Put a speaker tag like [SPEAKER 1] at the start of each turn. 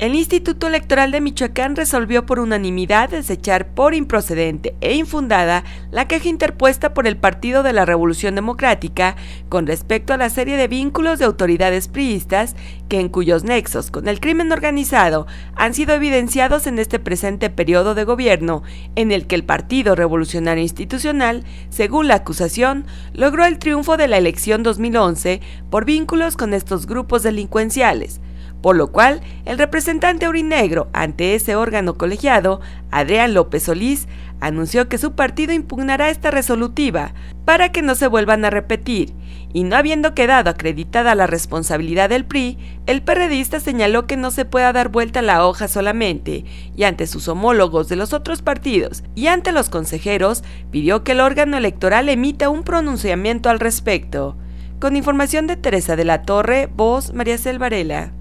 [SPEAKER 1] El Instituto Electoral de Michoacán resolvió por unanimidad desechar por improcedente e infundada la queja interpuesta por el Partido de la Revolución Democrática con respecto a la serie de vínculos de autoridades priistas que en cuyos nexos con el crimen organizado han sido evidenciados en este presente periodo de gobierno en el que el Partido Revolucionario Institucional, según la acusación, logró el triunfo de la elección 2011 por vínculos con estos grupos delincuenciales por lo cual el representante urinegro ante ese órgano colegiado, Adrián López Solís, anunció que su partido impugnará esta resolutiva para que no se vuelvan a repetir, y no habiendo quedado acreditada la responsabilidad del PRI, el perredista señaló que no se pueda dar vuelta la hoja solamente, y ante sus homólogos de los otros partidos y ante los consejeros, pidió que el órgano electoral emita un pronunciamiento al respecto. Con información de Teresa de la Torre, voz María Selvarela.